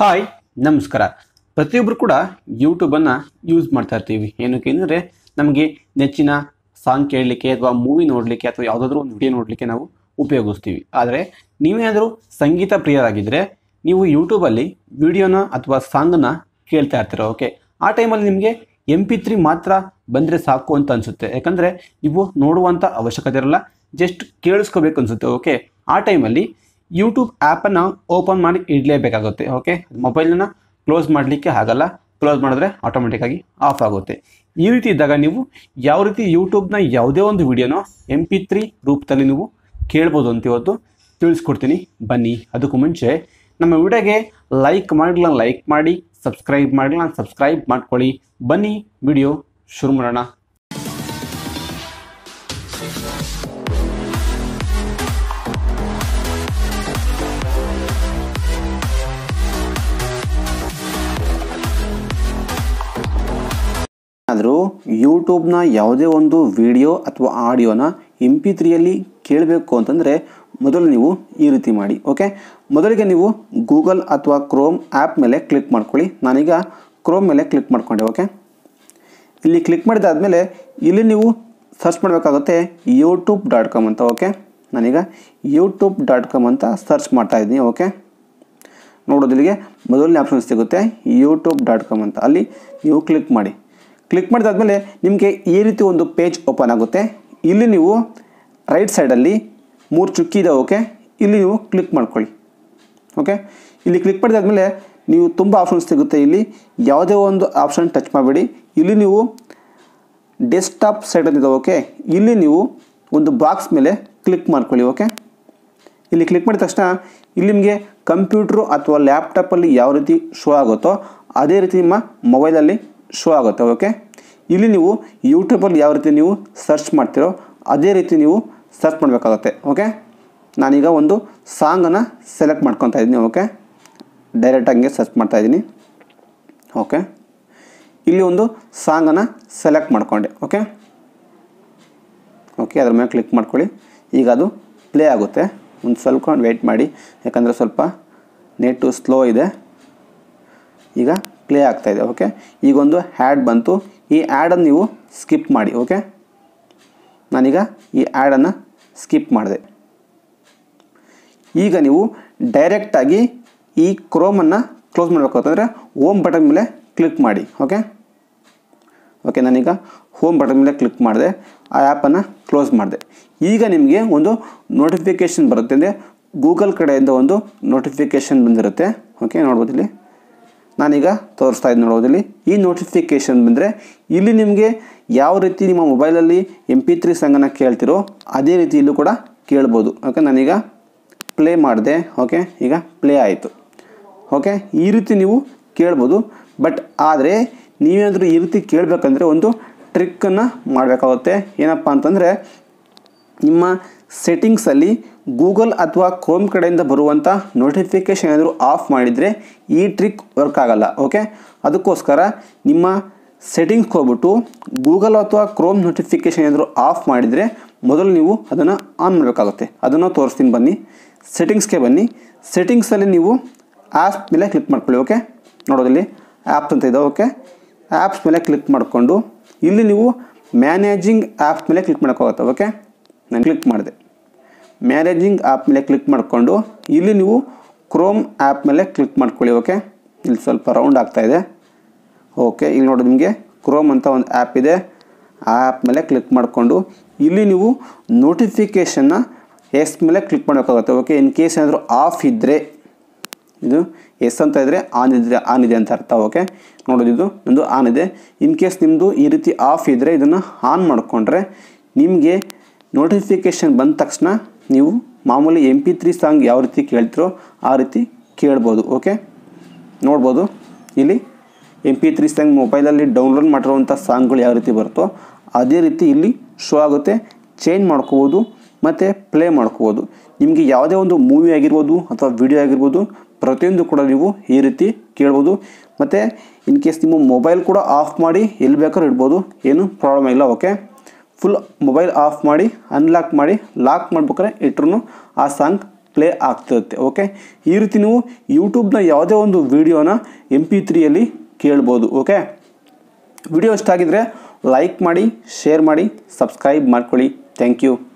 hi ನಮಸ್ಕಾರ ಪ್ರತಿಯೊಬ್ಬರು ಕೂಡ ಯೂಟ್ಯೂಬನ್ನು ಯೂಸ್ ಮಾಡ್ತಾ ಇರ್ತೀವಿ ಏನಕ್ಕೆ ಅಂದರೆ ನಮಗೆ ನೆಚ್ಚಿನ ಸಾಂಗ್ ಕೇಳಲಿಕ್ಕೆ ಅಥವಾ ಮೂವಿ ನೋಡಲಿಕ್ಕೆ ಅಥವಾ ಯಾವುದಾದ್ರೂ ಒಂದು ವಿಡಿಯೋ ನೋಡಲಿಕ್ಕೆ ನಾವು ಉಪಯೋಗಿಸ್ತೀವಿ ಆದರೆ ನೀವೇನಾದರೂ ಸಂಗೀತ ಪ್ರಿಯರಾಗಿದ್ದರೆ ನೀವು ಯೂಟ್ಯೂಬಲ್ಲಿ ವಿಡಿಯೋನ ಅಥವಾ ಸಾಂಗನ್ನು ಕೇಳ್ತಾ ಇರ್ತೀರ ಓಕೆ ಆ ಟೈಮಲ್ಲಿ ನಿಮಗೆ ಎಮ್ ಪಿ ತ್ರೀ ಮಾತ್ರ ಬಂದರೆ ಸಾಕು ಅಂತ ಅನಿಸುತ್ತೆ ಯಾಕಂದರೆ ಇವು ನೋಡುವಂಥ ಅವಶ್ಯಕತೆ ಇರಲ್ಲ ಜಸ್ಟ್ ಕೇಳಿಸ್ಕೋಬೇಕು ಅನಿಸುತ್ತೆ ಓಕೆ ಆ ಟೈಮಲ್ಲಿ ಯೂಟ್ಯೂಬ್ ಆ್ಯಪನ್ನು ಓಪನ್ ಮಾಡಿ ಇಡಲೇಬೇಕಾಗುತ್ತೆ ಓಕೆ ಮೊಬೈಲನ್ನು ಕ್ಲೋಸ್ ಮಾಡಲಿಕ್ಕೆ ಆಗಲ್ಲ ಕ್ಲೋಸ್ ಮಾಡಿದ್ರೆ ಆಟೋಮೆಟಿಕ್ಕಾಗಿ ಆಫ್ ಆಗುತ್ತೆ ಈ ರೀತಿ ಇದ್ದಾಗ ನೀವು ಯಾವ ರೀತಿ ಯೂಟ್ಯೂಬ್ನ ಯಾವುದೇ ಒಂದು ವಿಡಿಯೋನೋ ಎಮ್ ಪಿ ತ್ರೀ ರೂಪದಲ್ಲಿ ನೀವು ಕೇಳ್ಬೋದು ಅಂತ ಇವತ್ತು ತಿಳಿಸ್ಕೊಡ್ತೀನಿ ಬನ್ನಿ ಅದಕ್ಕೂ ಮುಂಚೆ ನಮ್ಮ ವಿಡಿಯೋಗೆ ಲೈಕ್ ಮಾಡಿಲ್ಲ ಲೈಕ್ ಮಾಡಿ ಸಬ್ಸ್ಕ್ರೈಬ್ ಮಾಡಿಲ್ಲ ಸಬ್ಸ್ಕ್ರೈಬ್ ಮಾಡ್ಕೊಳ್ಳಿ ಬನ್ನಿ ವಿಡಿಯೋ ಶುರು ಮಾಡೋಣ ಆದರೂ ಯೂಟ್ಯೂಬ್ನ ಯಾವುದೇ ಒಂದು ವಿಡಿಯೋ ಅಥವಾ ಆಡಿಯೋನ ಎಂ ಪಿ ತ್ರೀಯಲ್ಲಿ ಕೇಳಬೇಕು ಅಂತಂದರೆ ಮೊದಲು ನೀವು ಈ ರೀತಿ ಮಾಡಿ ಓಕೆ ಮೊದಲಿಗೆ ನೀವು ಗೂಗಲ್ ಅಥವಾ ಕ್ರೋಮ್ ಆ್ಯಪ್ ಮೇಲೆ ಕ್ಲಿಕ್ ಮಾಡ್ಕೊಳ್ಳಿ ನಾನೀಗ ಕ್ರೋಮ್ ಮೇಲೆ ಕ್ಲಿಕ್ ಮಾಡಿಕೊಂಡೆ ಓಕೆ ಇಲ್ಲಿ ಕ್ಲಿಕ್ ಮಾಡಿದಾದಮೇಲೆ ಇಲ್ಲಿ ನೀವು ಸರ್ಚ್ ಮಾಡಬೇಕಾಗುತ್ತೆ ಯೂಟ್ಯೂಬ್ ಡಾಟ್ ಕಾಮ್ ಅಂತ ಓಕೆ ನಾನೀಗ ಯೂಟ್ಯೂಬ್ ಡಾಟ್ ಕಾಮ್ ಅಂತ ಸರ್ಚ್ ಮಾಡ್ತಾ ಇದ್ದೀನಿ ಓಕೆ ನೋಡೋದಿಲ್ಲಿಗೆ ಮೊದಲನೇ ಆಪ್ಷನ್ ಸಿಗುತ್ತೆ ಯೂಟ್ಯೂಬ್ ಡಾಟ್ ಕಾಮ್ ಅಂತ ಅಲ್ಲಿ ನೀವು ಕ್ಲಿಕ್ ಮಾಡಿ ಕ್ಲಿಕ್ ಮಾಡಿದಾದಮೇಲೆ ನಿಮಗೆ ಈ ರೀತಿ ಒಂದು ಪೇಜ್ ಓಪನ್ ಆಗುತ್ತೆ ಇಲ್ಲಿ ನೀವು ರೈಟ್ ಸೈಡಲ್ಲಿ ಮೂರು ಚುಕ್ಕಿ ಇದೆ ಓಕೆ ಇಲ್ಲಿ ನೀವು ಕ್ಲಿಕ್ ಮಾಡ್ಕೊಳ್ಳಿ ಓಕೆ ಇಲ್ಲಿ ಕ್ಲಿಕ್ ಮಾಡಿದಾದಮೇಲೆ ನೀವು ತುಂಬ ಆಪ್ಷನ್ಸ್ ಸಿಗುತ್ತೆ ಇಲ್ಲಿ ಯಾವುದೇ ಒಂದು ಆಪ್ಷನ್ ಟಚ್ ಮಾಡಬೇಡಿ ಇಲ್ಲಿ ನೀವು ಡೆಸ್ಕ್ಟಾಪ್ ಸೈಡಲ್ಲಿದೆ ಓಕೆ ಇಲ್ಲಿ ನೀವು ಒಂದು ಬಾಕ್ಸ್ ಮೇಲೆ ಕ್ಲಿಕ್ ಮಾಡ್ಕೊಳ್ಳಿ ಓಕೆ ಇಲ್ಲಿ ಕ್ಲಿಕ್ ಮಾಡಿದ ತಕ್ಷಣ ಇಲ್ಲಿ ನಿಮಗೆ ಕಂಪ್ಯೂಟ್ರು ಅಥವಾ ಲ್ಯಾಪ್ಟಾಪಲ್ಲಿ ಯಾವ ರೀತಿ ಶೋ ಆಗುತ್ತೋ ಅದೇ ರೀತಿ ನಿಮ್ಮ ಮೊಬೈಲಲ್ಲಿ ಶೋ ಆಗುತ್ತೆ ಓಕೆ ಇಲ್ಲಿ ನೀವು ಯೂಟ್ಯೂಬಲ್ಲಿ ಯಾವ ರೀತಿ ನೀವು ಸರ್ಚ್ ಮಾಡ್ತೀರೋ ಅದೇ ರೀತಿ ನೀವು ಸರ್ಚ್ ಮಾಡಬೇಕಾಗುತ್ತೆ ಓಕೆ ನಾನೀಗ ಒಂದು ಸಾಂಗನ್ನು ಸೆಲೆಕ್ಟ್ ಮಾಡ್ಕೊತಾ ಇದ್ದೀನಿ ಓಕೆ ಡೈರೆಕ್ಟ್ ಹಂಗೆ ಸರ್ಚ್ ಇದ್ದೀನಿ ಓಕೆ ಇಲ್ಲಿ ಒಂದು ಸಾಂಗನ್ನು ಸೆಲೆಕ್ಟ್ ಮಾಡಿಕೊಂಡೆ ಓಕೆ ಓಕೆ ಅದ್ರ ಮೇಲೆ ಕ್ಲಿಕ್ ಮಾಡ್ಕೊಳ್ಳಿ ಈಗ ಅದು ಪ್ಲೇ ಆಗುತ್ತೆ ಒಂದು ಸ್ವಲ್ಪ ವೆಯ್ಟ್ ಮಾಡಿ ಯಾಕಂದರೆ ಸ್ವಲ್ಪ ನೆಟ್ಟು ಸ್ಲೋ ಇದೆ ಈಗ ಪ್ಲೇ ಆಗ್ತಾ ಇದೆ ಓಕೆ ಈಗೊಂದು ಆ್ಯಡ್ ಬಂತು ಈ ಆ್ಯಡನ್ನು ನೀವು ಸ್ಕಿಪ್ ಮಾಡಿ ಓಕೆ ನಾನೀಗ ಈ ಆ್ಯಡನ್ನು ಸ್ಕಿಪ್ ಮಾಡಿದೆ ಈಗ ನೀವು ಡೈರೆಕ್ಟಾಗಿ ಈ ಕ್ರೋಮನ್ನು ಕ್ಲೋಸ್ ಮಾಡಬೇಕು ಅಂದರೆ ಹೋಮ್ ಬಟನ್ ಮೇಲೆ ಕ್ಲಿಕ್ ಮಾಡಿ ಓಕೆ ಓಕೆ ನಾನೀಗ ಹೋಮ್ ಬಟನ್ ಮೇಲೆ ಕ್ಲಿಕ್ ಮಾಡಿದೆ ಆ ಆ್ಯಪನ್ನು ಕ್ಲೋಸ್ ಮಾಡಿದೆ ಈಗ ನಿಮಗೆ ಒಂದು ನೋಟಿಫಿಕೇಷನ್ ಬರುತ್ತೆ ಅಂದರೆ ಗೂಗಲ್ ಕಡೆಯಿಂದ ಒಂದು ನೋಟಿಫಿಕೇಷನ್ ಬಂದಿರುತ್ತೆ ಓಕೆ ನೋಡ್ಬೋದು ಇಲ್ಲಿ ನಾನೀಗ ತೋರಿಸ್ತಾ ಇದ್ದೀನಿ ನೋಡೋದಲ್ಲಿ ಈ ನೋಟಿಫಿಕೇಷನ್ ಬಂದರೆ ಇಲ್ಲಿ ನಿಮಗೆ ಯಾವ ರೀತಿ ನಿಮ್ಮ ಮೊಬೈಲಲ್ಲಿ ಎಮ್ ಪಿ ತ್ರೀ ಸಂಗನ ಕೇಳ್ತಿರೋ ಅದೇ ರೀತಿ ಇಲ್ಲೂ ಕೂಡ ಕೇಳ್ಬೋದು ಓಕೆ ನಾನೀಗ ಪ್ಲೇ ಮಾಡಿದೆ ಓಕೆ ಈಗ ಪ್ಲೇ ಆಯಿತು ಓಕೆ ಈ ರೀತಿ ನೀವು ಕೇಳ್ಬೋದು ಬಟ್ ಆದರೆ ನೀವೇನಾದರೂ ಈ ರೀತಿ ಕೇಳಬೇಕಂದ್ರೆ ಒಂದು ಟ್ರಿಕ್ಕನ್ನು ಮಾಡಬೇಕಾಗುತ್ತೆ ಏನಪ್ಪ ಅಂತಂದರೆ ನಿಮ್ಮ ಸೆಟ್ಟಿಂಗ್ಸಲ್ಲಿ ಗೂಗಲ್ ಅಥವಾ ಕ್ರೋಮ್ ಕಡೆಯಿಂದ ಬರುವಂಥ ನೋಟಿಫಿಕೇಷನ್ ಏನಾದರೂ ಆಫ್ ಮಾಡಿದರೆ ಈ ಟ್ರಿಕ್ ವರ್ಕ್ ಆಗೋಲ್ಲ ಓಕೆ ಅದಕ್ಕೋಸ್ಕರ ನಿಮ್ಮ ಸೆಟ್ಟಿಂಗ್ಸ್ಗೆ ಹೋಗ್ಬಿಟ್ಟು ಗೂಗಲ್ ಅಥವಾ ಕ್ರೋಮ್ ನೋಟಿಫಿಕೇಷನ್ ಏನಾದರೂ ಆಫ್ ಮಾಡಿದರೆ ಮೊದಲು ನೀವು ಅದನ್ನು ಆನ್ ಮಾಡಬೇಕಾಗುತ್ತೆ ಅದನ್ನು ತೋರಿಸ್ತೀನಿ ಬನ್ನಿ ಸೆಟ್ಟಿಂಗ್ಸ್ಗೆ ಬನ್ನಿ ಸೆಟ್ಟಿಂಗ್ಸಲ್ಲಿ ನೀವು ಆ್ಯಪ್ ಮೇಲೆ ಕ್ಲಿಕ್ ಮಾಡ್ಕೊಳ್ಳಿ ಓಕೆ ನೋಡೋದಿಲ್ಲಿ ಆ್ಯಪ್ಸ್ ಅಂತ ಇದೆ ಓಕೆ ಆ್ಯಪ್ಸ್ ಮೇಲೆ ಕ್ಲಿಕ್ ಮಾಡಿಕೊಂಡು ಇಲ್ಲಿ ನೀವು ಮ್ಯಾನೇಜಿಂಗ್ ಆ್ಯಪ್ ಮೇಲೆ ಕ್ಲಿಕ್ ಮಾಡೋಕ್ಕಾಗುತ್ತೆ ಓಕೆ ನಾನು ಕ್ಲಿಕ್ ಮಾಡಿದೆ ಮ್ಯಾನೇಜಿಂಗ್ ಆ್ಯಪ್ ಮೇಲೆ ಕ್ಲಿಕ್ ಮಾಡಿಕೊಂಡು ಇಲ್ಲಿ ನೀವು ಕ್ರೋಮ್ ಆ್ಯಪ್ ಮೇಲೆ ಕ್ಲಿಕ್ ಮಾಡ್ಕೊಳ್ಳಿ ಓಕೆ ಇಲ್ಲಿ ಸ್ವಲ್ಪ ರೌಂಡ್ ಆಗ್ತಾಯಿದೆ ಓಕೆ ಇಲ್ಲಿ ನೋಡಿ ನಿಮಗೆ ಕ್ರೋಮ್ ಅಂತ ಒಂದು ಆ್ಯಪ್ ಇದೆ ಆ ಆ್ಯಪ್ ಮೇಲೆ ಕ್ಲಿಕ್ ಮಾಡಿಕೊಂಡು ಇಲ್ಲಿ ನೀವು ನೋಟಿಫಿಕೇಷನ್ನ ಎಸ್ ಮೇಲೆ ಕ್ಲಿಕ್ ಮಾಡಬೇಕಾಗುತ್ತೆ ಓಕೆ ಇನ್ ಕೇಸ್ ಏನಾದರೂ ಆಫ್ ಇದ್ದರೆ ಇದು ಎಸ್ ಅಂತ ಇದ್ದರೆ ಆನ್ ಇದ್ದರೆ ಆನ್ ಇದೆ ಅಂತ ಅರ್ಥ ಓಕೆ ನೋಡೋದು ಇದು ನಂದು ಆನ್ ಇದೆ ಇನ್ ಕೇಸ್ ನಿಮ್ಮದು ಈ ರೀತಿ ಆಫ್ ಇದ್ದರೆ ಇದನ್ನು ಆನ್ ಮಾಡಿಕೊಂಡ್ರೆ ನಿಮಗೆ ನೋಟಿಫಿಕೇಷನ್ ಬಂದ ತಕ್ಷಣ ನೀವು ಮಾಮೂಲಿ ಎಮ್ ಪಿ ತ್ರೀ ಸಾಂಗ್ ಯಾವ ರೀತಿ ಕೇಳ್ತಿರೋ ಆ ರೀತಿ ಕೇಳ್ಬೋದು ಓಕೆ ನೋಡ್ಬೋದು ಇಲ್ಲಿ ಎಂ ಪಿ ತ್ರೀ ಸಾಂಗ್ ಮೊಬೈಲಲ್ಲಿ ಡೌನ್ಲೋಡ್ ಮಾಡಿರುವಂಥ ಸಾಂಗ್ಗಳು ಯಾವ ರೀತಿ ಬರುತ್ತೋ ಅದೇ ರೀತಿ ಇಲ್ಲಿ ಶೋ ಆಗುತ್ತೆ ಚೇಂಜ್ ಮಾಡ್ಕೋಬೋದು ಮತ್ತು ಪ್ಲೇ ಮಾಡ್ಕೋಬೋದು ನಿಮಗೆ ಯಾವುದೇ ಒಂದು ಮೂವಿ ಆಗಿರ್ಬೋದು ಅಥವಾ ವಿಡಿಯೋ ಆಗಿರ್ಬೋದು ಪ್ರತಿಯೊಂದು ಕೂಡ ನೀವು ಈ ರೀತಿ ಕೇಳ್ಬೋದು ಮತ್ತು ಇನ್ ಕೇಸ್ ನಿಮ್ಮ ಮೊಬೈಲ್ ಕೂಡ ಆಫ್ ಮಾಡಿ ಎಲ್ಲಿ ಬೇಕಾದ್ರೂ ಇಡ್ಬೋದು ಏನು ಪ್ರಾಬ್ಲಮ್ ಇಲ್ಲ ಓಕೆ ಫುಲ್ ಮೊಬೈಲ್ ಆಫ್ ಮಾಡಿ ಅನ್ಲಾಕ್ ಮಾಡಿ ಲಾಕ್ ಮಾಡ್ಬೇಕಾದ್ರೆ ಇಟ್ರೂ ಆ ಸಾಂಗ್ ಪ್ಲೇ ಆಗ್ತಿರುತ್ತೆ ಓಕೆ ಈ ರೀತಿ ನೀವು ಯೂಟ್ಯೂಬ್ನ ಯಾವುದೇ ಒಂದು ವಿಡಿಯೋನ ಎಂ ಪಿ ತ್ರೀಯಲ್ಲಿ ಕೇಳ್ಬೋದು ಓಕೆ ವಿಡಿಯೋ ಇಷ್ಟ ಆಗಿದ್ದರೆ ಲೈಕ್ ಮಾಡಿ ಶೇರ್ ಮಾಡಿ ಸಬ್ಸ್ಕ್ರೈಬ್ ಮಾಡ್ಕೊಳ್ಳಿ ಥ್ಯಾಂಕ್ ಯು